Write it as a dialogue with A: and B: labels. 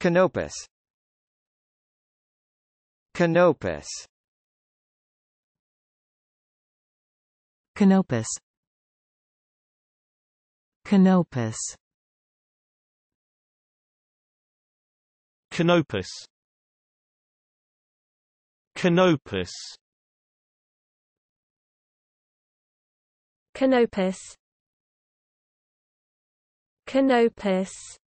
A: Canopus Canopus Canopus Canopus Canopus Canopus Canopus Canopus